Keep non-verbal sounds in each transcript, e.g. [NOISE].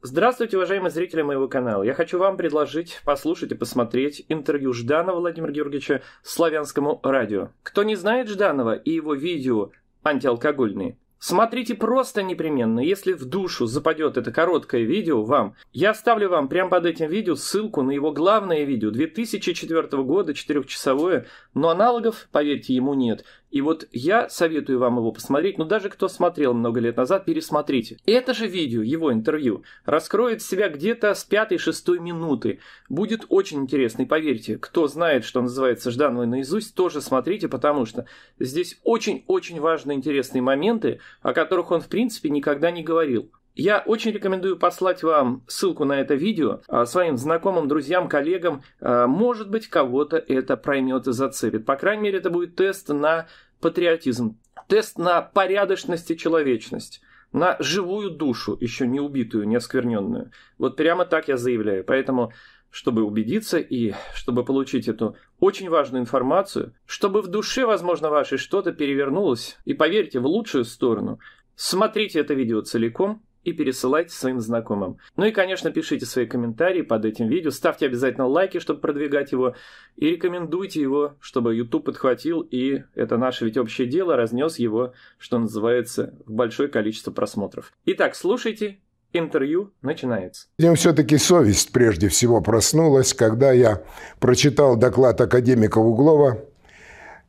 Здравствуйте, уважаемые зрители моего канала. Я хочу вам предложить послушать и посмотреть интервью Жданова Владимира Георгиевича славянскому радио. Кто не знает Жданова и его видео антиалкогольные, смотрите просто непременно. Если в душу западет это короткое видео вам, я оставлю вам прямо под этим видео ссылку на его главное видео 2004 года, четырехчасовое, но аналогов, поверьте, ему нет. И вот я советую вам его посмотреть, но ну, даже кто смотрел много лет назад, пересмотрите. Это же видео, его интервью, раскроет себя где-то с пятой-шестой минуты. Будет очень интересно, и поверьте, кто знает, что называется Жданова наизусть, тоже смотрите, потому что здесь очень-очень важные интересные моменты, о которых он в принципе никогда не говорил. Я очень рекомендую послать вам ссылку на это видео а, своим знакомым, друзьям, коллегам. А, может быть, кого-то это проймет и зацепит. По крайней мере, это будет тест на патриотизм, тест на порядочность и человечность на живую душу, еще не убитую, не оскверненную. Вот прямо так я заявляю. Поэтому, чтобы убедиться и чтобы получить эту очень важную информацию, чтобы в душе, возможно, вашей что-то перевернулось, и поверьте, в лучшую сторону, смотрите это видео целиком, и пересылайте своим знакомым. Ну и, конечно, пишите свои комментарии под этим видео, ставьте обязательно лайки, чтобы продвигать его, и рекомендуйте его, чтобы YouTube подхватил, и это наше ведь общее дело, разнес его, что называется, в большое количество просмотров. Итак, слушайте, интервью начинается. Мне все-таки совесть прежде всего проснулась, когда я прочитал доклад академика Углова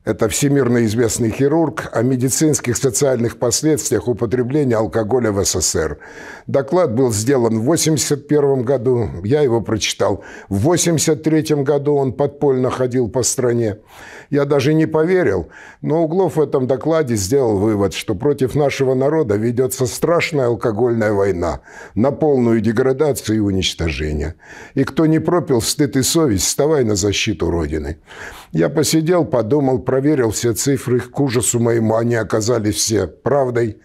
это всемирно известный хирург о медицинских социальных последствиях употребления алкоголя в СССР. Доклад был сделан в 1981 году, я его прочитал. В 1983 году он подпольно ходил по стране. Я даже не поверил, но Углов в этом докладе сделал вывод, что против нашего народа ведется страшная алкогольная война на полную деградацию и уничтожение. И кто не пропил стыд и совесть, вставай на защиту Родины. Я посидел, подумал, проверил все цифры. К ужасу моему они оказались все правдой.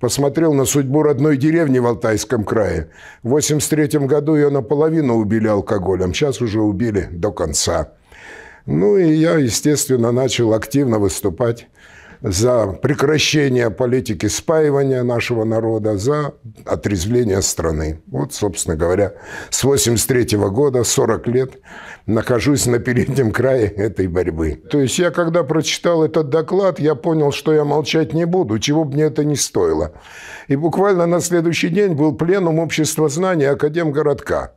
Посмотрел на судьбу родной деревни в Алтайском крае. В 83 году ее наполовину убили алкоголем. Сейчас уже убили до конца. Ну и я, естественно, начал активно выступать за прекращение политики спаивания нашего народа, за отрезвление страны. Вот, собственно говоря, с 1983 года, 40 лет, нахожусь на переднем крае этой борьбы. То есть я, когда прочитал этот доклад, я понял, что я молчать не буду, чего бы мне это не стоило. И буквально на следующий день был пленум общества знаний Академгородка.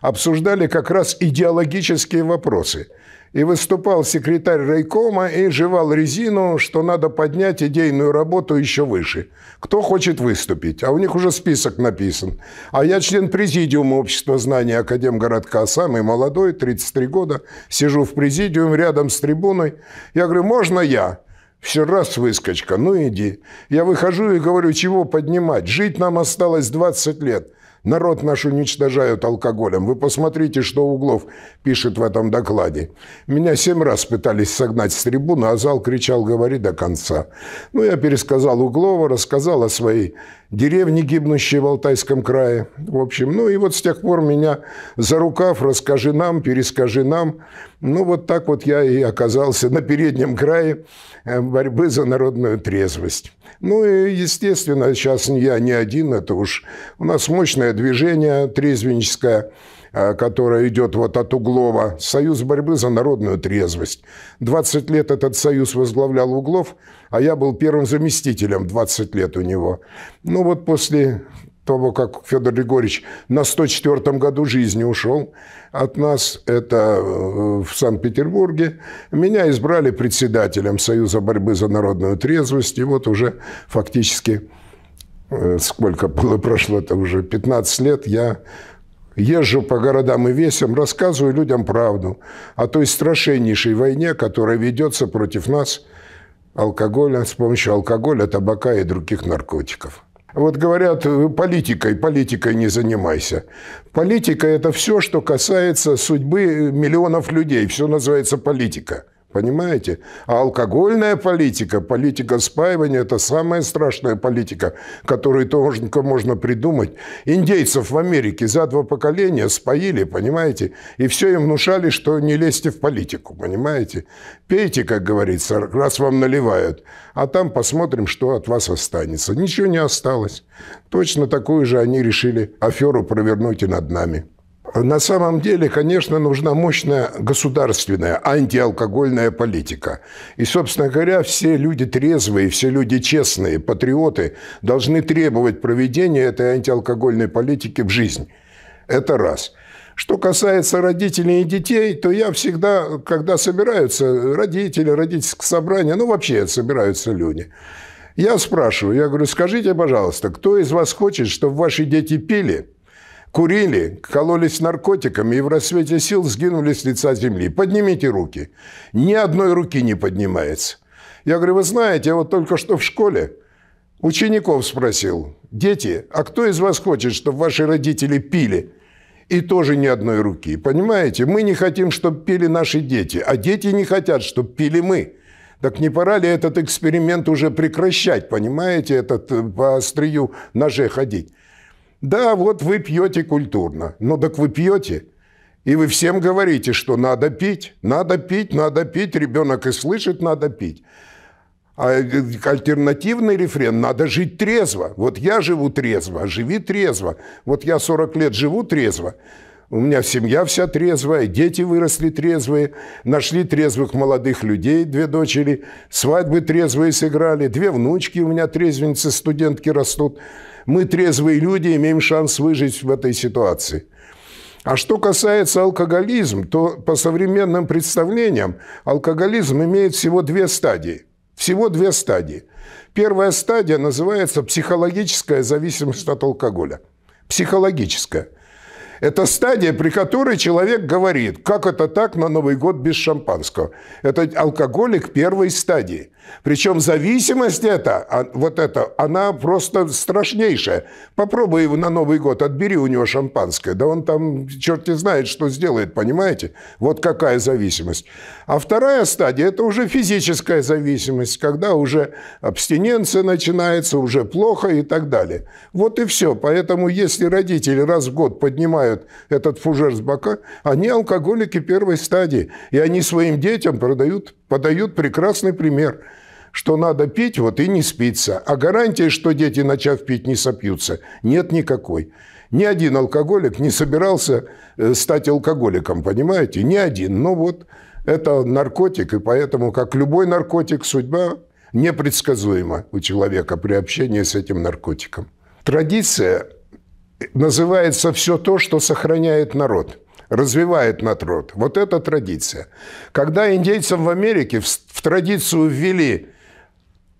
Обсуждали как раз идеологические вопросы – и выступал секретарь райкома и жевал резину, что надо поднять идейную работу еще выше. Кто хочет выступить? А у них уже список написан. А я член президиума Общества знаний Академгородка, а самый молодой, 33 года, сижу в президиуме рядом с трибуной. Я говорю, можно я? Все раз выскочка, ну иди. Я выхожу и говорю, чего поднимать? Жить нам осталось 20 лет. Народ наш уничтожают алкоголем. Вы посмотрите, что Углов пишет в этом докладе. Меня семь раз пытались согнать с трибуны, а зал кричал «говори до конца». Ну, я пересказал Углова, рассказал о своей деревне, гибнущей в Алтайском крае. В общем, ну и вот с тех пор меня за рукав «расскажи нам, перескажи нам». Ну, вот так вот я и оказался на переднем крае э, борьбы за народную трезвость. Ну и, естественно, сейчас я не один, это уж у нас мощное движение трезвенческое, э, которая идет вот от Углова, Союз борьбы за народную трезвость. 20 лет этот союз возглавлял Углов, а я был первым заместителем 20 лет у него. Ну вот после того, как Федор Григорьевич на 104 м году жизни ушел от нас, это э, в Санкт-Петербурге, меня избрали председателем Союза борьбы за народную трезвость. И вот уже фактически, э, сколько было прошло, это уже 15 лет, я езжу по городам и весям, рассказываю людям правду о той страшеннейшей войне, которая ведется против нас, алкоголя, с помощью алкоголя, табака и других наркотиков. Вот говорят, э, политикой, политикой не занимайся. Политика – это все, что касается судьбы э, миллионов людей. Все называется политика. Понимаете? А алкогольная политика, политика спаивания – это самая страшная политика, которую только можно придумать. Индейцев в Америке за два поколения споили, понимаете? И все им внушали, что не лезьте в политику, понимаете? Пейте, как говорится, раз вам наливают. А там посмотрим, что от вас останется. Ничего не осталось. Точно такую же они решили аферу провернуть и над нами. На самом деле, конечно, нужна мощная государственная антиалкогольная политика. И, собственно говоря, все люди трезвые, все люди честные, патриоты должны требовать проведения этой антиалкогольной политики в жизнь. Это раз. Что касается родителей и детей, то я всегда, когда собираются родители, родительское собрание, ну вообще собираются люди, я спрашиваю, я говорю, скажите, пожалуйста, кто из вас хочет, чтобы ваши дети пили – курили, кололись наркотиками и в рассвете сил сгинули с лица земли. Поднимите руки. Ни одной руки не поднимается. Я говорю, вы знаете, я вот только что в школе учеников спросил, дети, а кто из вас хочет, чтобы ваши родители пили? И тоже ни одной руки. Понимаете, мы не хотим, чтобы пили наши дети, а дети не хотят, чтобы пили мы. Так не пора ли этот эксперимент уже прекращать, понимаете, этот э, по острию ноже ходить? Да, вот вы пьете культурно, но ну, так вы пьете, и вы всем говорите, что надо пить, надо пить, надо пить, ребенок и слышит, надо пить. А э, альтернативный рефрен – надо жить трезво. Вот я живу трезво, а живи трезво. Вот я 40 лет живу трезво, у меня семья вся трезвая, дети выросли трезвые, нашли трезвых молодых людей, две дочери, свадьбы трезвые сыграли, две внучки у меня трезвенцы, студентки растут – мы, трезвые люди, имеем шанс выжить в этой ситуации. А что касается алкоголизм, то по современным представлениям алкоголизм имеет всего две стадии. Всего две стадии. Первая стадия называется психологическая зависимость от алкоголя. Психологическая – это стадия, при которой человек говорит, как это так на Новый год без шампанского. Это алкоголик первой стадии. Причем зависимость эта, а, вот эта, она просто страшнейшая. Попробуй его на Новый год, отбери у него шампанское. Да он там черт не знает, что сделает, понимаете? Вот какая зависимость. А вторая стадия – это уже физическая зависимость, когда уже абстиненция начинается, уже плохо и так далее. Вот и все. Поэтому если родители раз в год поднимают снимают этот фужер с бока, они алкоголики первой стадии. И они своим детям продают, подают прекрасный пример что надо пить, вот и не спится. А гарантии, что дети, начав пить, не сопьются, нет никакой. Ни один алкоголик не собирался э, стать алкоголиком, понимаете? Ни один. Но ну вот это наркотик, и поэтому, как любой наркотик, судьба непредсказуема у человека при общении с этим наркотиком. Традиция называется все то, что сохраняет народ, развивает народ. Вот это традиция. Когда индейцам в Америке в, в традицию ввели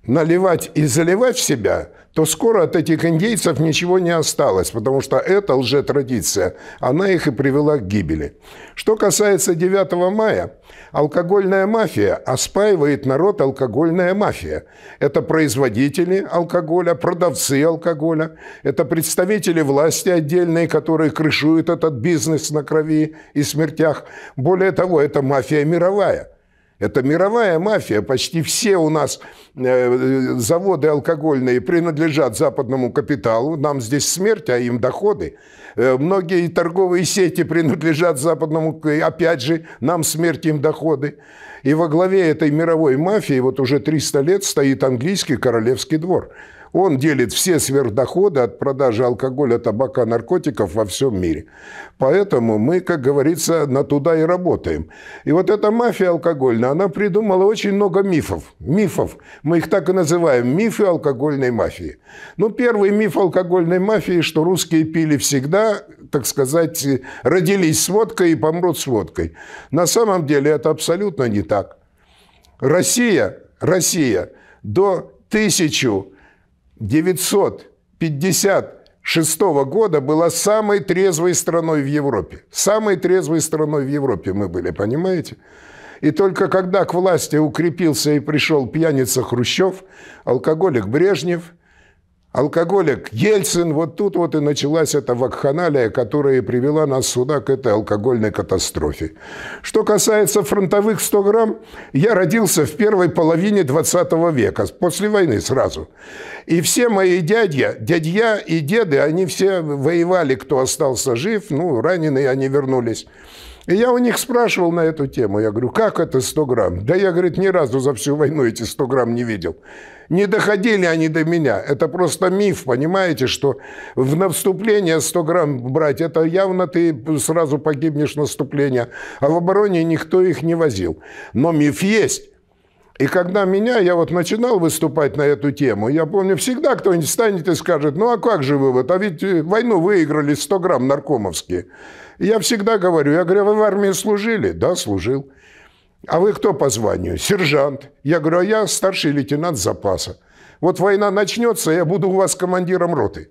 наливать и заливать в себя – то скоро от этих индейцев ничего не осталось, потому что эта лжетрадиция, она их и привела к гибели. Что касается 9 мая, алкогольная мафия оспаивает народ алкогольная мафия. Это производители алкоголя, продавцы алкоголя, это представители власти отдельные, которые крышуют этот бизнес на крови и смертях. Более того, это мафия мировая. Это мировая мафия. Почти все у нас э, заводы алкогольные принадлежат западному капиталу. Нам здесь смерть, а им доходы. Э, многие торговые сети принадлежат западному, э, опять же, нам смерть, им доходы. И во главе этой мировой мафии вот уже 300 лет стоит английский королевский двор. Он делит все сверхдоходы от продажи алкоголя, табака, наркотиков во всем мире. Поэтому мы, как говорится, на туда и работаем. И вот эта мафия алкогольная, она придумала очень много мифов. Мифов. Мы их так и называем. Мифы алкогольной мафии. Ну, первый миф алкогольной мафии, что русские пили всегда, так сказать, родились с водкой и помрут с водкой. На самом деле это абсолютно не так. Россия, Россия до 1000 1956 года была самой трезвой страной в Европе. Самой трезвой страной в Европе мы были, понимаете? И только когда к власти укрепился и пришел пьяница Хрущев, алкоголик Брежнев – алкоголик Ельцин, вот тут вот и началась эта вакханалия, которая привела нас сюда к этой алкогольной катастрофе. Что касается фронтовых 100 грамм, я родился в первой половине 20 века, после войны сразу. И все мои дядья, дядья и деды, они все воевали, кто остался жив, ну, раненые они вернулись. И я у них спрашивал на эту тему. Я говорю, как это 100 грамм? Да я, говорит, ни разу за всю войну эти 100 грамм не видел. Не доходили они до меня. Это просто миф, понимаете, что в наступление 100 грамм брать, это явно ты сразу погибнешь наступление. А в обороне никто их не возил. Но миф есть. И когда меня, я вот начинал выступать на эту тему, я помню, всегда кто-нибудь встанет и скажет, ну а как же вывод, а ведь э, войну выиграли 100 грамм наркомовские. я всегда говорю, я говорю, «А вы в армии служили? Да, служил. А вы кто по званию? Сержант. Я говорю, а я старший лейтенант запаса. Вот война начнется, я буду у вас командиром роты.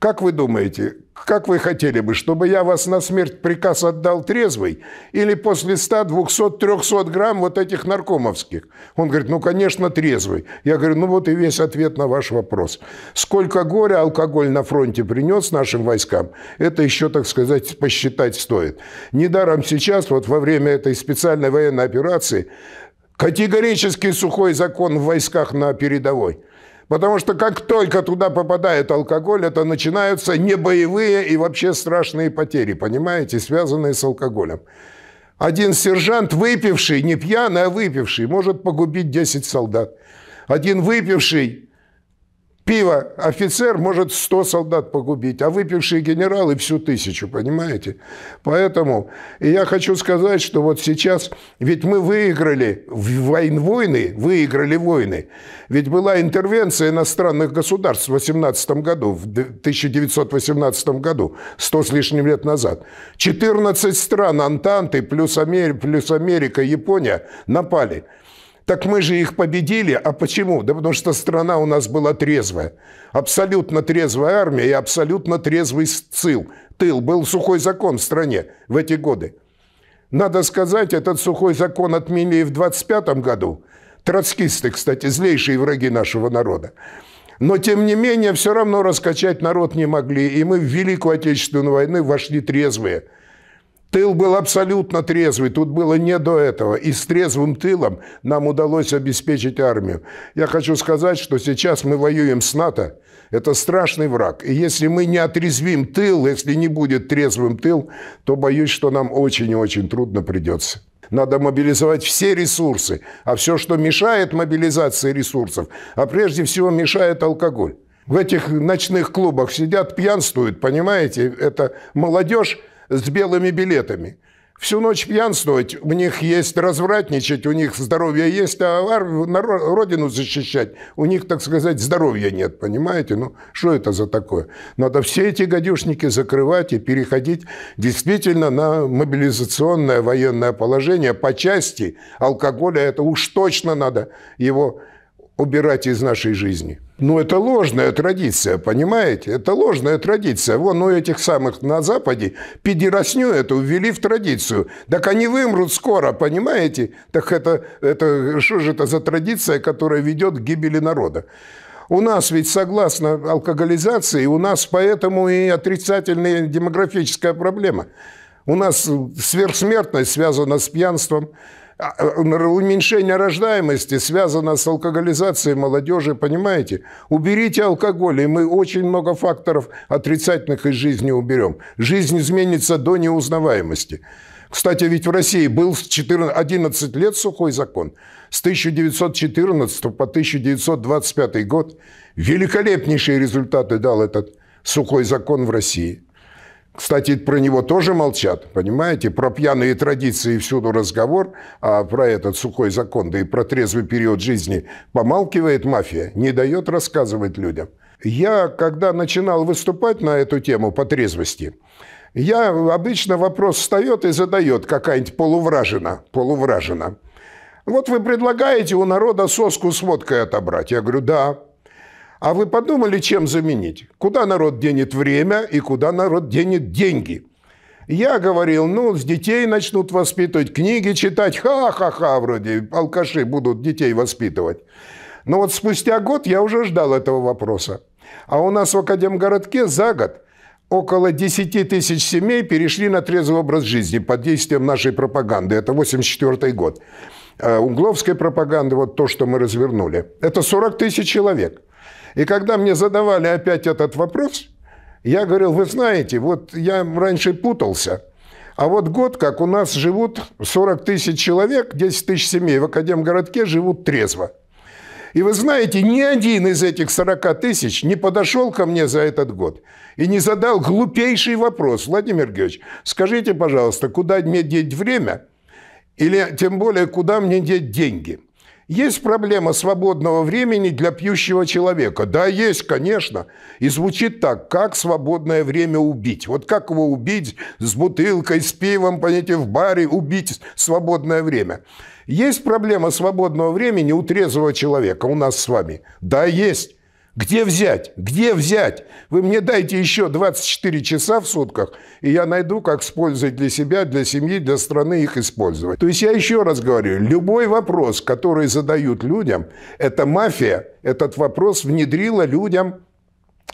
Как вы думаете, как вы хотели бы, чтобы я вас на смерть приказ отдал трезвый или после 100, 200, 300 грамм вот этих наркомовских? Он говорит, ну, конечно, трезвый. Я говорю, ну, вот и весь ответ на ваш вопрос. Сколько горя алкоголь на фронте принес нашим войскам, это еще, так сказать, посчитать стоит. Недаром сейчас, вот во время этой специальной военной операции, категорически сухой закон в войсках на передовой – Потому что как только туда попадает алкоголь, это начинаются небоевые и вообще страшные потери, понимаете, связанные с алкоголем. Один сержант, выпивший, не пьяный, а выпивший, может погубить 10 солдат. Один выпивший Пиво офицер может 100 солдат погубить, а выпившие генералы всю тысячу, понимаете? Поэтому и я хочу сказать, что вот сейчас, ведь мы выиграли войн, войны, выиграли войны. Ведь была интервенция иностранных государств в 18 году, в 1918 году, 100 с лишним лет назад. 14 стран Антанты плюс Америка, плюс Америка Япония напали. Так мы же их победили. А почему? Да потому что страна у нас была трезвая. Абсолютно трезвая армия и абсолютно трезвый сцил. Тыл. Был сухой закон в стране в эти годы. Надо сказать, этот сухой закон отменили в 25 году. Троцкисты, кстати, злейшие враги нашего народа. Но, тем не менее, все равно раскачать народ не могли. И мы в Великую Отечественную войну вошли трезвые – Тыл был абсолютно трезвый, тут было не до этого. И с трезвым тылом нам удалось обеспечить армию. Я хочу сказать, что сейчас мы воюем с НАТО. Это страшный враг. И если мы не отрезвим тыл, если не будет трезвым тыл, то боюсь, что нам очень и очень трудно придется. Надо мобилизовать все ресурсы. А все, что мешает мобилизации ресурсов, а прежде всего мешает алкоголь. В этих ночных клубах сидят, пьянствуют, понимаете? Это молодежь, с белыми билетами. Всю ночь пьянствовать, у них есть развратничать, у них здоровье есть, а родину защищать, у них, так сказать, здоровья нет, понимаете? Ну, что это за такое? Надо все эти гадюшники закрывать и переходить действительно на мобилизационное военное положение по части алкоголя. Это уж точно надо его убирать из нашей жизни. Ну, это ложная традиция, понимаете? Это ложная традиция. Вон у этих самых на Западе педерасню эту ввели в традицию. Так они вымрут скоро, понимаете? Так это, это что же это за традиция, которая ведет к гибели народа? У нас ведь согласно алкоголизации, у нас поэтому и отрицательная демографическая проблема. У нас сверхсмертность связана с пьянством – а, э, уменьшение рождаемости связано с алкоголизацией молодежи, понимаете? Уберите алкоголь, и мы очень много факторов отрицательных из жизни уберем. Жизнь изменится до неузнаваемости. Кстати, ведь в России был 14, 11 лет сухой закон. С 1914 по 1925 год великолепнейшие результаты дал этот сухой закон в России – кстати, про него тоже молчат, понимаете? Про пьяные традиции всюду разговор, а про этот сухой закон, да и про трезвый период жизни помалкивает мафия, не дает рассказывать людям. Я, когда начинал выступать на эту тему по трезвости, я обычно вопрос встает и задает какая-нибудь полувражина, полувражина. Вот вы предлагаете у народа соску с водкой отобрать. Я говорю, да, а вы подумали, чем заменить? Куда народ денет время и куда народ денет деньги? Я говорил, ну, с детей начнут воспитывать, книги читать, ха-ха-ха, вроде алкаши будут детей воспитывать. Но вот спустя год я уже ждал этого вопроса. А у нас в Академгородке за год около 10 тысяч семей перешли на трезвый образ жизни под действием нашей пропаганды. Это 84 год. Э, угловской пропаганды, вот то, что мы развернули. Это 40 тысяч человек. И когда мне задавали опять этот вопрос, я говорил, вы знаете, вот я раньше путался, а вот год, как у нас живут 40 тысяч человек, 10 тысяч семей в Академгородке живут трезво. И вы знаете, ни один из этих 40 тысяч не подошел ко мне за этот год и не задал глупейший вопрос. Владимир Георгиевич, скажите, пожалуйста, куда мне деть время – или тем более, куда мне деть деньги. Есть проблема свободного времени для пьющего человека? Да, есть, конечно. И звучит так, как свободное время убить? Вот как его убить с бутылкой, с пивом, понимаете, в баре, убить свободное время? Есть проблема свободного времени у трезвого человека у нас с вами? Да, есть. Где взять? Где взять? Вы мне дайте еще 24 часа в сутках, и я найду, как использовать для себя, для семьи, для страны их использовать. То есть я еще раз говорю, любой вопрос, который задают людям, это мафия, этот вопрос внедрила людям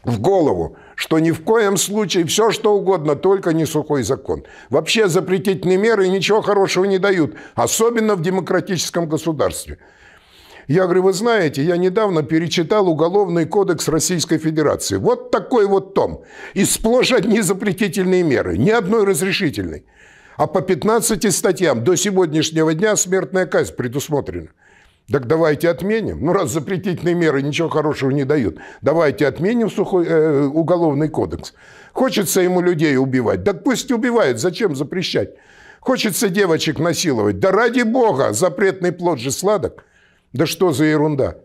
в голову, что ни в коем случае все что угодно, только не сухой закон. Вообще запретительные меры ничего хорошего не дают, особенно в демократическом государстве. Я говорю, вы знаете, я недавно перечитал Уголовный кодекс Российской Федерации. Вот такой вот том. И сплошь одни запретительные меры, ни одной разрешительной. А по 15 статьям до сегодняшнего дня смертная казнь предусмотрена. Так давайте отменим. Ну, раз запретительные меры ничего хорошего не дают, давайте отменим сухой, э, уголовный кодекс. Хочется ему людей убивать. Так пусть убивают, зачем запрещать? Хочется девочек насиловать. Да ради бога, запретный плод же сладок. Да что за ерунда?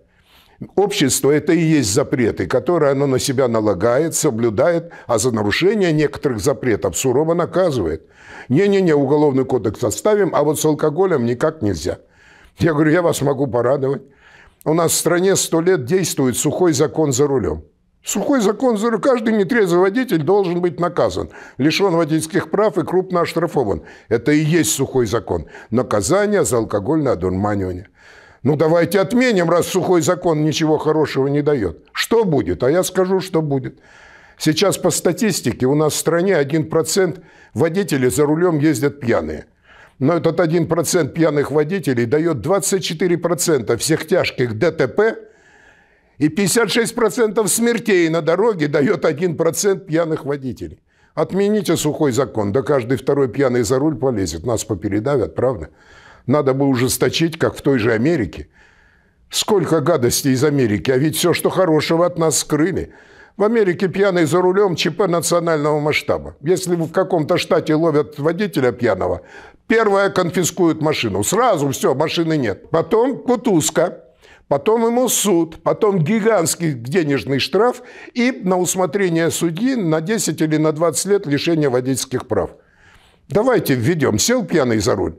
Общество – это и есть запреты, которые оно на себя налагает, соблюдает, а за нарушение некоторых запретов сурово наказывает. Не-не-не, уголовный кодекс оставим, а вот с алкоголем никак нельзя. Я говорю, я вас могу порадовать. У нас в стране сто лет действует сухой закон за рулем. Сухой закон за рулем. Каждый нетрезвый водитель должен быть наказан, лишен водительских прав и крупно оштрафован. Это и есть сухой закон. Наказание за алкогольное одурманивание. Ну, давайте отменим, раз сухой закон ничего хорошего не дает. Что будет? А я скажу, что будет. Сейчас по статистике у нас в стране 1% водителей за рулем ездят пьяные. Но этот 1% пьяных водителей дает 24% всех тяжких ДТП и 56% смертей на дороге дает 1% пьяных водителей. Отмените сухой закон, да каждый второй пьяный за руль полезет, нас попередавят, правда? Надо бы ужесточить, как в той же Америке. Сколько гадостей из Америки, а ведь все, что хорошего, от нас скрыли. В Америке пьяный за рулем ЧП национального масштаба. Если в каком-то штате ловят водителя пьяного, первое конфискуют машину. Сразу все, машины нет. Потом кутузка, потом ему суд, потом гигантский денежный штраф и на усмотрение судьи на 10 или на 20 лет лишения водительских прав. Давайте введем. Сел пьяный за руль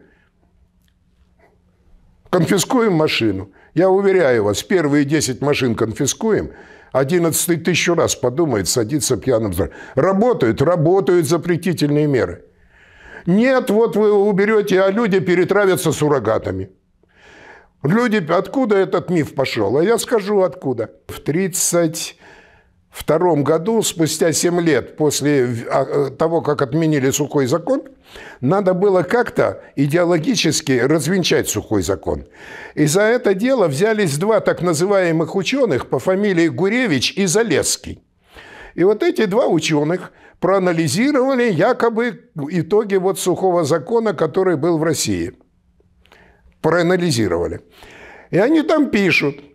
Конфискуем машину. Я уверяю вас, первые 10 машин конфискуем, 11 тысяч раз подумает, садится пьяным Работают, работают запретительные меры. Нет, вот вы уберете, а люди перетравятся суррогатами. Люди, откуда этот миф пошел? А я скажу, откуда. В 30 втором году, спустя 7 лет после а, э, того, как отменили сухой закон, надо было как-то идеологически развенчать сухой закон. И за это дело взялись два так называемых ученых по фамилии Гуревич и Залесский. И вот эти два ученых проанализировали якобы итоги вот сухого закона, который был в России. Проанализировали. И они там пишут –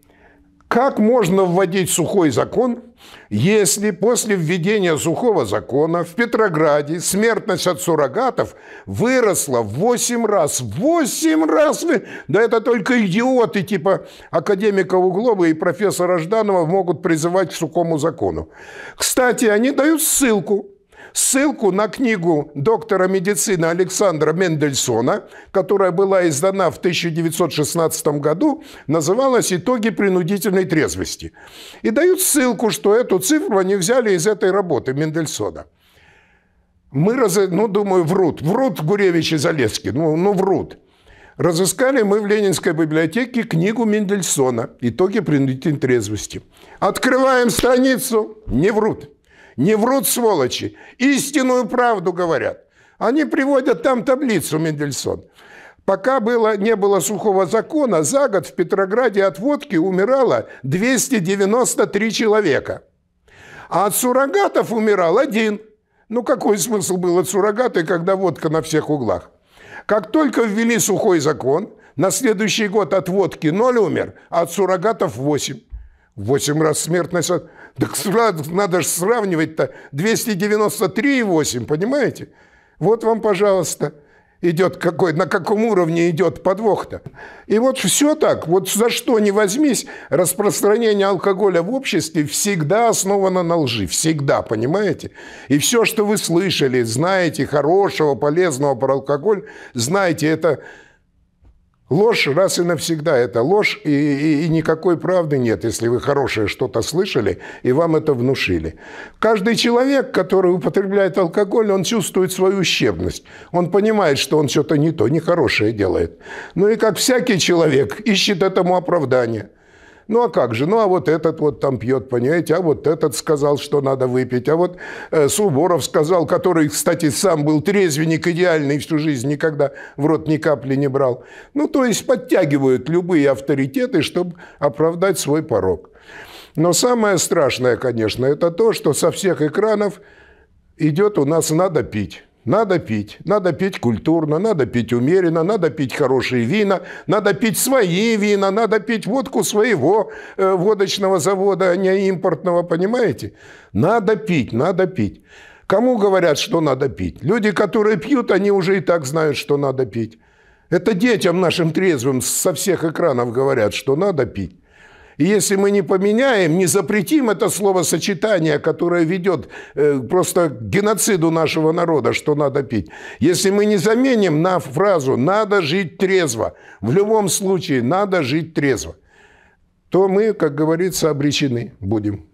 как можно вводить сухой закон, если после введения сухого закона в Петрограде смертность от суррогатов выросла в 8 раз? 8 раз! Да это только идиоты типа академика Углова и профессора Жданова могут призывать к сухому закону. Кстати, они дают ссылку ссылку на книгу доктора медицины Александра Мендельсона, которая была издана в 1916 году, называлась «Итоги принудительной трезвости». И дают ссылку, что эту цифру они взяли из этой работы Мендельсона. Мы, раз... ну, думаю, врут. Врут Гуревич и Залесский. Ну, ну, врут. Разыскали мы в Ленинской библиотеке книгу Мендельсона «Итоги принудительной трезвости». Открываем страницу. Не врут. Не врут сволочи, истинную правду говорят. Они приводят там таблицу, Мендельсон. Пока было, не было сухого закона, за год в Петрограде от водки умирало 293 человека. А от суррогатов умирал один. Ну какой смысл был от суррогата, когда водка на всех углах? Как только ввели сухой закон, на следующий год от водки ноль умер, а от суррогатов 8. восемь раз смертность. Так сразу, надо же сравнивать-то 293,8, понимаете? Вот вам, пожалуйста, идет какой, на каком уровне идет подвох-то. И вот все так, вот за что не возьмись, распространение алкоголя в обществе всегда основано на лжи, всегда, понимаете? И все, что вы слышали, знаете, хорошего, полезного про алкоголь, знаете, это Ложь раз и навсегда – это ложь, и, и, и никакой правды нет, если вы хорошее что-то слышали и вам это внушили. Каждый человек, который употребляет алкоголь, он чувствует свою ущербность. Он понимает, что он что-то не то, нехорошее делает. Ну и как всякий человек, ищет этому оправдание – ну а как же? Ну а вот этот вот там пьет, понимаете, а вот этот сказал, что надо выпить, а вот э, Суворов сказал, который, кстати, сам был трезвенник идеальный всю жизнь, никогда в рот ни капли не брал. Ну то есть подтягивают любые авторитеты, чтобы оправдать свой порог. Но самое страшное, конечно, это то, что со всех экранов идет у нас «надо пить». Надо пить. Надо пить культурно, надо пить умеренно, надо пить хорошие вина, надо пить свои вина, надо пить водку своего э, водочного завода, а не импортного, понимаете? Надо пить, надо пить. Кому говорят, что надо пить? Люди, которые пьют, они уже и так знают, что надо пить. Это детям нашим трезвым со всех экранов говорят, что надо пить. И если мы не поменяем, не запретим это словосочетание, которое ведет э, просто к геноциду нашего народа, что надо пить, если мы не заменим на фразу «надо жить трезво», в любом случае «надо жить трезво», то мы, как говорится, обречены будем.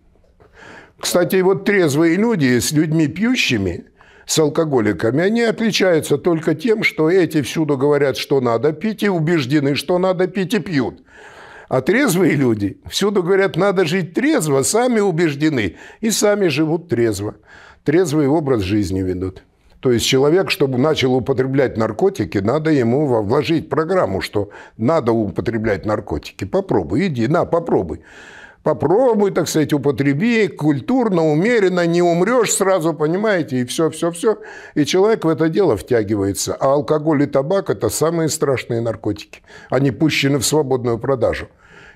Кстати, вот трезвые люди с людьми пьющими – с алкоголиками, они отличаются только тем, что эти всюду говорят, что надо пить, и убеждены, что надо пить, и пьют. А трезвые люди всюду говорят, надо жить трезво, сами убеждены и сами живут трезво. Трезвый образ жизни ведут. То есть человек, чтобы начал употреблять наркотики, надо ему вложить программу, что надо употреблять наркотики. Попробуй, иди, на, попробуй. Попробуй, так сказать, употреби, культурно, умеренно, не умрешь сразу, понимаете, и все, все, все. И человек в это дело втягивается. А алкоголь и табак – это самые страшные наркотики. Они пущены в свободную продажу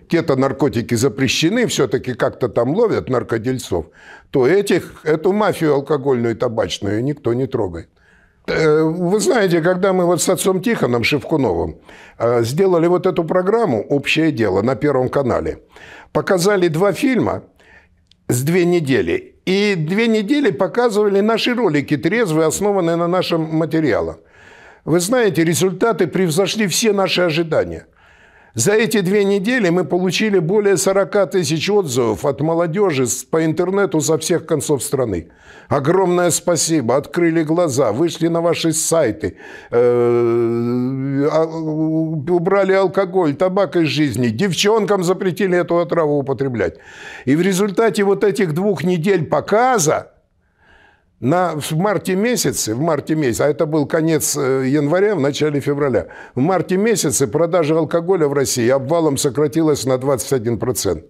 кето-наркотики запрещены, все-таки как-то там ловят наркодельцов, то этих, эту мафию алкогольную и табачную никто не трогает. Э, вы знаете, когда мы вот с отцом Тихоном Шевкуновым э, сделали вот эту программу «Общее дело» на Первом канале, показали два фильма с две недели. И две недели показывали наши ролики, трезвые, основанные на нашем материале. Вы знаете, результаты превзошли все наши ожидания – за эти две недели мы получили более 40 тысяч отзывов от молодежи по интернету со всех концов страны. Огромное спасибо, открыли глаза, вышли на ваши сайты, э, а, убрали алкоголь, табак из жизни, девчонкам запретили эту отраву употреблять. И в результате вот этих двух недель показа на, в марте месяце, в марте месяце, а это был конец э, января, в начале февраля, в марте месяце продажа алкоголя в России обвалом сократилась на 21%.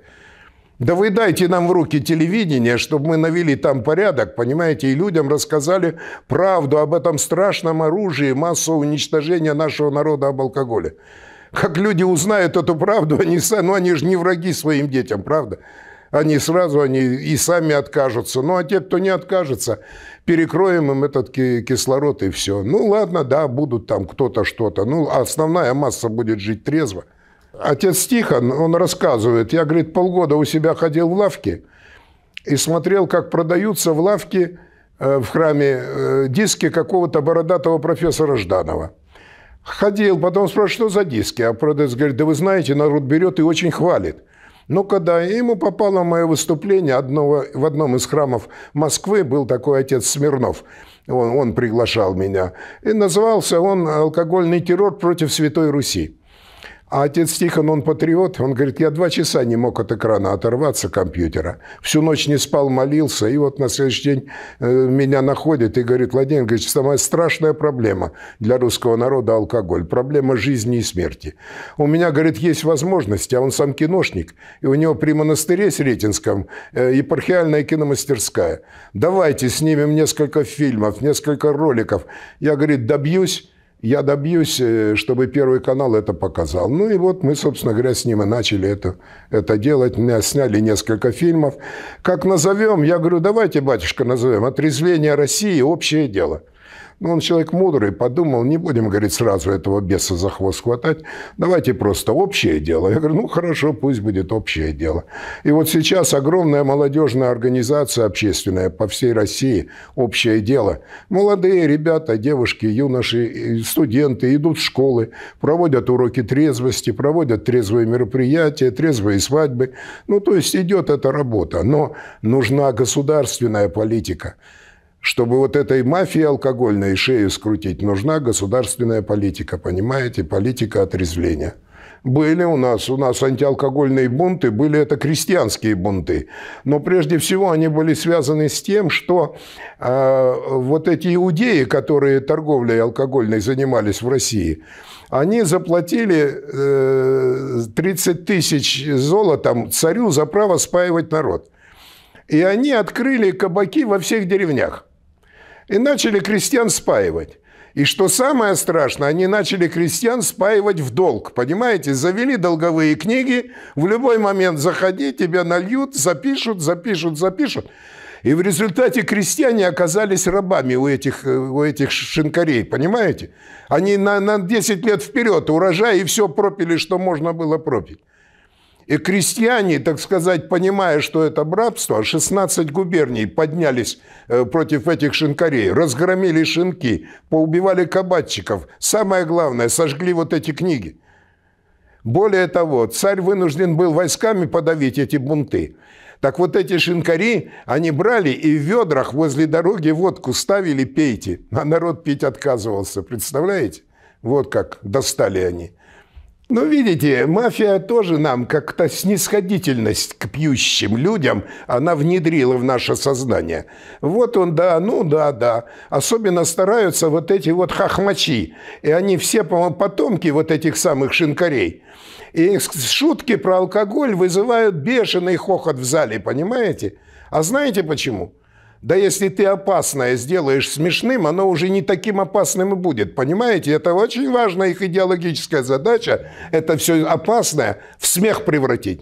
Да вы дайте нам в руки телевидение, чтобы мы навели там порядок, понимаете, и людям рассказали правду об этом страшном оружии массового уничтожения нашего народа об алкоголе. Как люди узнают эту правду, [LAUGHS] они, ну они же не враги своим детям, правда? они сразу, они и сами откажутся. Ну, а те, кто не откажется, перекроем им этот кислород и все. Ну, ладно, да, будут там кто-то что-то. Ну, основная масса будет жить трезво. Отец Тихон, он рассказывает, я, говорит, полгода у себя ходил в лавке и смотрел, как продаются в лавке э, в храме э, диски какого-то бородатого профессора Жданова. Ходил, потом спрашиваю, что за диски? А продавец говорит, да вы знаете, народ берет и очень хвалит. Ну когда ему попало мое выступление одного, в одном из храмов Москвы, был такой отец Смирнов, он, он приглашал меня, и назывался он «Алкогольный террор против Святой Руси». А отец Тихон, он патриот, он говорит, я два часа не мог от экрана оторваться компьютера. Всю ночь не спал, молился, и вот на следующий день э, меня находит и говорит, Владимир Ильич, самая страшная проблема для русского народа – алкоголь, проблема жизни и смерти. У меня, говорит, есть возможность, а он сам киношник, и у него при монастыре Сретенском э, епархиальная киномастерская. Давайте снимем несколько фильмов, несколько роликов. Я, говорит, добьюсь я добьюсь, э, чтобы Первый канал это показал. Ну и вот мы, собственно говоря, с ним и начали это, это делать. Сняли несколько фильмов. Как назовем? Я говорю, давайте, батюшка, назовем «Отрезвление России. Общее дело». Но ну, он человек мудрый, подумал, не будем, говорит, сразу этого беса за хвост хватать, давайте просто общее дело. Я говорю, ну хорошо, пусть будет общее дело. И вот сейчас огромная молодежная организация общественная по всей России, общее дело. Молодые ребята, девушки, юноши, студенты идут в школы, проводят уроки трезвости, проводят трезвые мероприятия, трезвые свадьбы. Ну, то есть идет эта работа. Но нужна государственная политика. Чтобы вот этой мафии алкогольной шею скрутить, нужна государственная политика, понимаете, политика отрезвления. Были у нас, у нас антиалкогольные бунты, были это крестьянские бунты. Но прежде всего они были связаны с тем, что э, вот эти иудеи, которые торговлей алкогольной занимались в России, они заплатили э, 30 тысяч золотом царю за право спаивать народ. И они открыли кабаки во всех деревнях. И начали крестьян спаивать. И что самое страшное, они начали крестьян спаивать в долг. Понимаете, завели долговые книги, в любой момент заходи, тебя нальют, запишут, запишут, запишут. И в результате крестьяне оказались рабами у этих, э, у этих шинкарей, понимаете? Они на, на 10 лет вперед урожай и все пропили, что можно было пропить. И крестьяне, так сказать, понимая, что это братство, 16 губерний поднялись э, против этих шинкарей, разгромили шинки, поубивали кабатчиков. Самое главное, сожгли вот эти книги. Более того, царь вынужден был войсками подавить эти бунты. Так вот эти шинкари, они брали и в ведрах возле дороги водку ставили, пейте. А народ пить отказывался, представляете? Вот как достали они. Ну, видите, мафия тоже нам как-то снисходительность к пьющим людям, она внедрила в наше сознание. Вот он, да, ну да, да. Особенно стараются вот эти вот хохмачи. И они все потомки вот этих самых шинкарей. И шутки про алкоголь вызывают бешеный хохот в зале, понимаете? А знаете почему? Да если ты опасное сделаешь смешным, оно уже не таким опасным и будет. Понимаете, это очень важная их идеологическая задача. Это все опасное в смех превратить.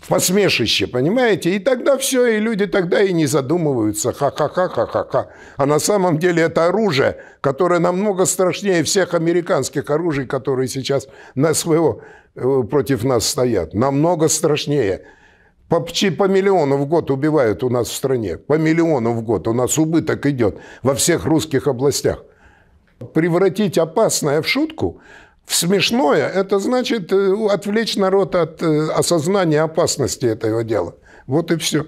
В посмешище, понимаете? И тогда все, и люди тогда и не задумываются. Ха-ха-ха-ха-ха-ха. А на самом деле это оружие, которое намного страшнее всех американских оружий, которые сейчас на своего, э, против нас стоят. Намного страшнее. По, по миллиону в год убивают у нас в стране. По миллиону в год. У нас убыток идет во всех русских областях. Превратить опасное в шутку, в смешное, это значит э, отвлечь народ от э, осознания опасности этого дела. Вот и все.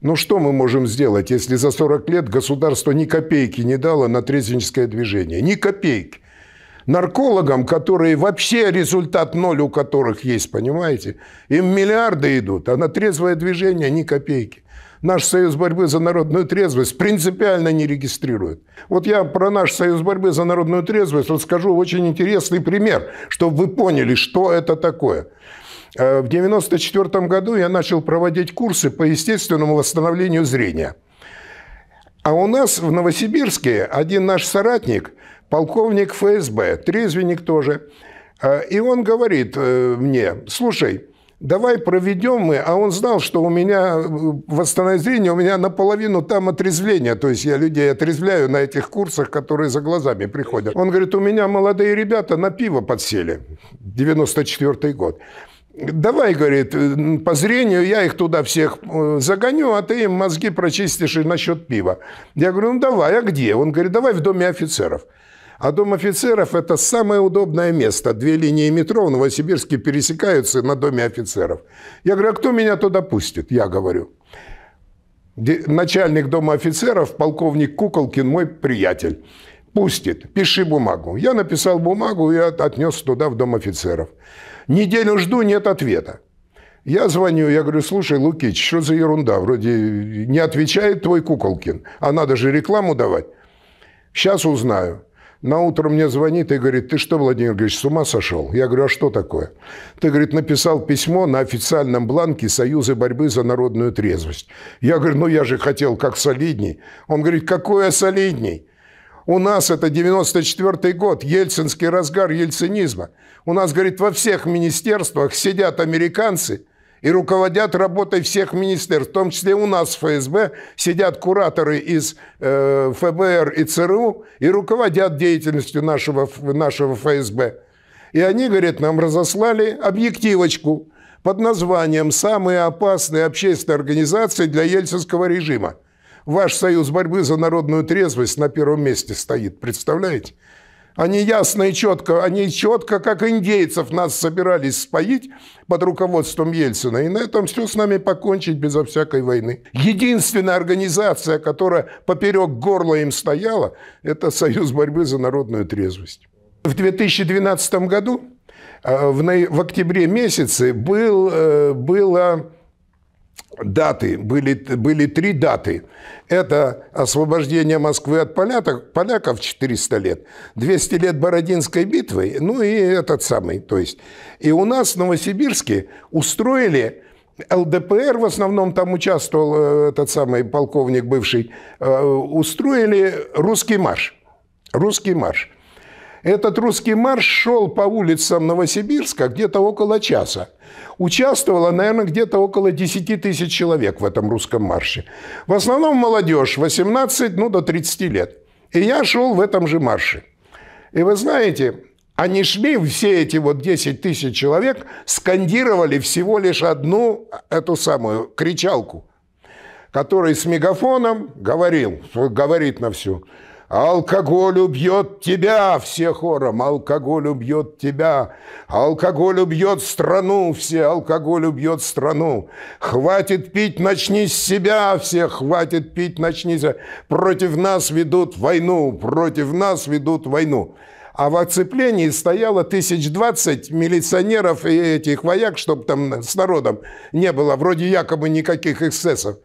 Ну что мы можем сделать, если за 40 лет государство ни копейки не дало на трезвенческое движение? Ни копейки наркологам, которые вообще результат ноль у которых есть, понимаете? Им миллиарды идут, а на трезвое движение ни копейки. Наш союз борьбы за народную трезвость принципиально не регистрирует. Вот я про наш союз борьбы за народную трезвость расскажу очень интересный пример, чтобы вы поняли, что это такое. Э, в 1994 году я начал проводить курсы по естественному восстановлению зрения – а у нас в Новосибирске один наш соратник, полковник ФСБ, трезвенник тоже, а, и он говорит э, мне, слушай, давай проведем мы, а он знал, что у меня э, восстановление у меня наполовину там отрезвление, то есть я людей отрезвляю на этих курсах, которые за глазами приходят. Он говорит, у меня молодые ребята на пиво подсели, 94 год. Давай, говорит, по зрению я их туда всех э, загоню, а ты им мозги прочистишь и насчет пива. Я говорю, ну давай, а где? Он говорит, давай в доме офицеров. А дом офицеров – это самое удобное место. Две линии метро в Новосибирске пересекаются на доме офицеров. Я говорю, а кто меня туда пустит? Я говорю. Начальник дома офицеров, полковник Куколкин, мой приятель. Пустит, пиши бумагу. Я написал бумагу и отнес туда, в дом офицеров. Неделю жду, нет ответа. Я звоню, я говорю, слушай, Лукич, что за ерунда? Вроде не отвечает твой Куколкин, а надо же рекламу давать. Сейчас узнаю. На утро мне звонит и говорит, ты что, Владимир Григорьевич, с ума сошел? Я говорю, а что такое? Ты, говорит, написал письмо на официальном бланке Союза борьбы за народную трезвость. Я говорю, ну я же хотел как солидней. Он говорит, какой я солидней? У нас это 94 год, ельцинский разгар ельцинизма. У нас, говорит, во всех министерствах сидят американцы и руководят работой всех министерств, в том числе у нас в ФСБ сидят кураторы из э, ФБР и ЦРУ и руководят деятельностью нашего, нашего ФСБ. И они, говорит, нам разослали объективочку под названием «Самые опасные общественные организации для ельцинского режима». Ваш союз борьбы за народную трезвость на первом месте стоит, представляете? Они ясно и четко, они четко, как индейцев, нас собирались споить под руководством Ельцина. И на этом все с нами покончить безо всякой войны. Единственная организация, которая поперек горла им стояла, это Союз борьбы за народную трезвость. В 2012 году, э, в октябре месяце, был, э, было даты, были, были три даты. Это освобождение Москвы от поляков, поляков 400 лет, 200 лет Бородинской битвы, ну и этот самый, то есть. И у нас в Новосибирске устроили ЛДПР, в основном там участвовал э, этот самый полковник бывший, э, устроили русский марш. Русский марш. Этот русский марш шел по улицам Новосибирска где-то около часа участвовало, наверное, где-то около 10 тысяч человек в этом русском марше. В основном молодежь 18, ну, до 30 лет. И я шел в этом же марше. И вы знаете, они шли, все эти вот 10 тысяч человек, скандировали всего лишь одну э, эту самую кричалку, который с мегафоном говорил, говорит на всю. Алкоголь убьет тебя, все хором, алкоголь убьет тебя, алкоголь убьет страну, все, алкоголь убьет страну. Хватит пить, начни с себя, все, хватит пить, начни с Против нас ведут войну, против нас ведут войну. А в оцеплении стояло тысяч двадцать милиционеров и этих вояк, чтобы там с народом не было, вроде якобы никаких эксцессов.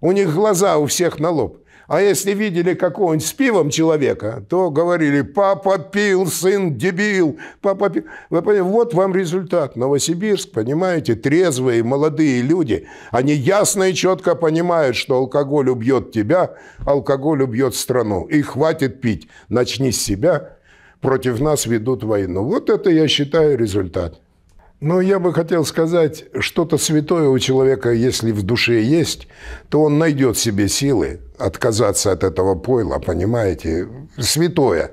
У них глаза у всех на лоб. А если видели какого-нибудь с пивом человека, то говорили, папа пил, сын дебил, папа пил. Вы понимаете, вот вам результат. Новосибирск, понимаете, трезвые, молодые люди, они ясно и четко понимают, что алкоголь убьет тебя, алкоголь убьет страну. И хватит пить. Начни с себя. Против нас ведут войну. Вот это, я считаю, результат. Ну, я бы хотел сказать, что-то святое у человека, если в душе есть, то он найдет себе силы отказаться от этого пойла, понимаете? Святое.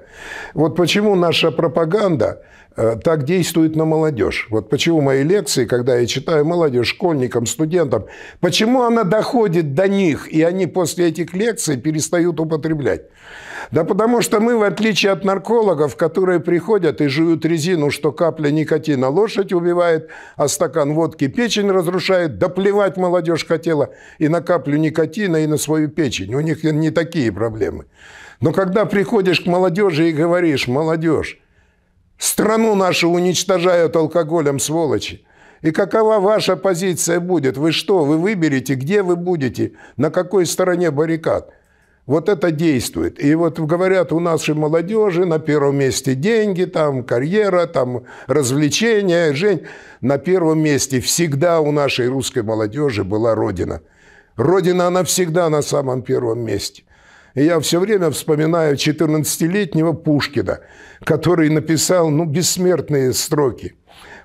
Вот почему наша пропаганда – Э, так действует на молодежь. Вот почему мои лекции, когда я читаю молодежь, школьникам, студентам, почему она доходит до них, и они после этих лекций перестают употреблять? Да потому что мы, в отличие от наркологов, которые приходят и жуют резину, что капля никотина лошадь убивает, а стакан водки печень разрушает, да плевать молодежь хотела и на каплю никотина, и на свою печень. У них не такие проблемы. Но когда приходишь к молодежи и говоришь, молодежь, Страну нашу уничтожают алкоголем, сволочи. И какова ваша позиция будет? Вы что, вы выберете, где вы будете, на какой стороне баррикад? Вот это действует. И вот говорят, у нашей молодежи на первом месте деньги, там карьера, там развлечения, жизнь. На первом месте всегда у нашей русской молодежи была Родина. Родина, она всегда на самом первом месте. И я все время вспоминаю 14-летнего Пушкина, который написал ну, бессмертные строки.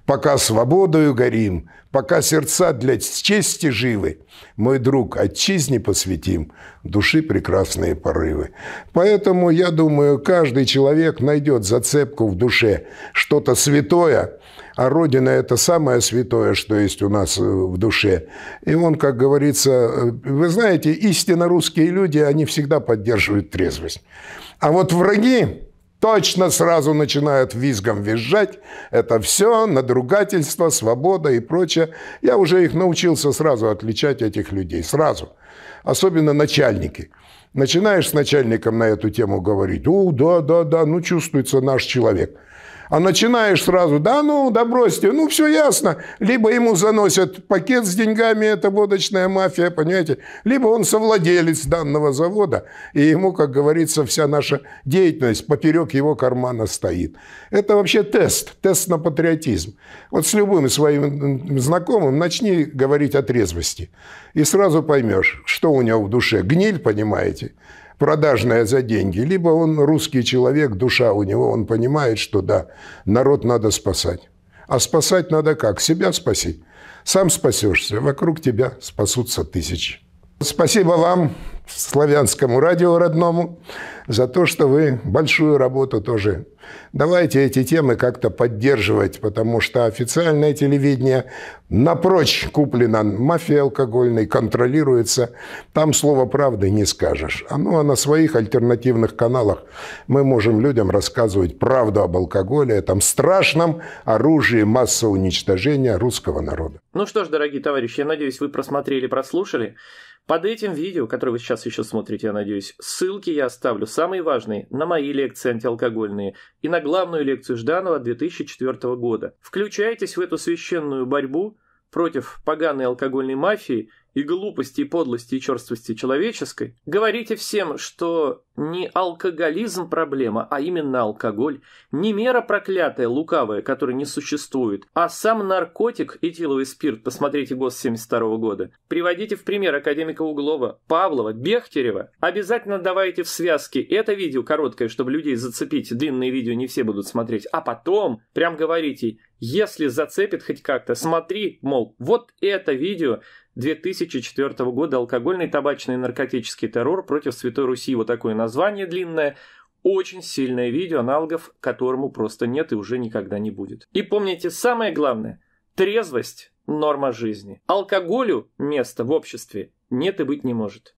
«Пока свободою горим, пока сердца для чести живы, мой друг, отчизне посвятим, души прекрасные порывы». Поэтому, я думаю, каждый человек найдет зацепку в душе, что-то святое – а Родина – это самое святое, что есть у нас э, в душе. И он, как говорится, э, вы знаете, истинно русские люди, они всегда поддерживают трезвость. А вот враги точно сразу начинают визгом визжать. Это все надругательство, свобода и прочее. Я уже их научился сразу отличать этих людей, сразу. Особенно начальники. Начинаешь с начальником на эту тему говорить, «О, да, да, да, ну чувствуется наш человек». А начинаешь сразу, да ну, да бросьте, ну все ясно. Либо ему заносят пакет с деньгами, это водочная мафия, понимаете. Либо он совладелец данного завода, и ему, как говорится, вся наша деятельность поперек его кармана стоит. Это вообще тест, тест на патриотизм. Вот с любым своим знакомым начни говорить о трезвости, и сразу поймешь, что у него в душе. Гниль, понимаете, продажная за деньги, либо он русский человек, душа у него, он понимает, что да, народ надо спасать. А спасать надо как? Себя спаси, Сам спасешься, вокруг тебя спасутся тысячи. Спасибо вам славянскому радио родному за то, что вы большую работу тоже. Давайте эти темы как-то поддерживать, потому что официальное телевидение напрочь куплено мафия алкогольной, контролируется. Там слово правды не скажешь. А ну а на своих альтернативных каналах мы можем людям рассказывать правду об алкоголе, этом страшном оружии массового уничтожения русского народа. Ну что ж, дорогие товарищи, я надеюсь, вы просмотрели, прослушали. Под этим видео, которое вы сейчас еще смотрите, я надеюсь, ссылки я оставлю самые важные на мои лекции антиалкогольные и на главную лекцию Жданова 2004 года. Включайтесь в эту священную борьбу против поганой алкогольной мафии – и глупости, и подлости, и черствости человеческой, говорите всем, что не алкоголизм проблема, а именно алкоголь, не мера проклятая, лукавая, которая не существует, а сам наркотик этиловый спирт, посмотрите ГОС 72 -го года. Приводите в пример академика Углова, Павлова, Бехтерева. Обязательно давайте в связке это видео короткое, чтобы людей зацепить, длинные видео не все будут смотреть, а потом прям говорите, если зацепит хоть как-то, смотри, мол, вот это видео 2004 года алкогольный, табачный и наркотический террор против Святой Руси, вот такое название длинное, очень сильное видео, аналогов которому просто нет и уже никогда не будет. И помните самое главное, трезвость – норма жизни. Алкоголю места в обществе нет и быть не может.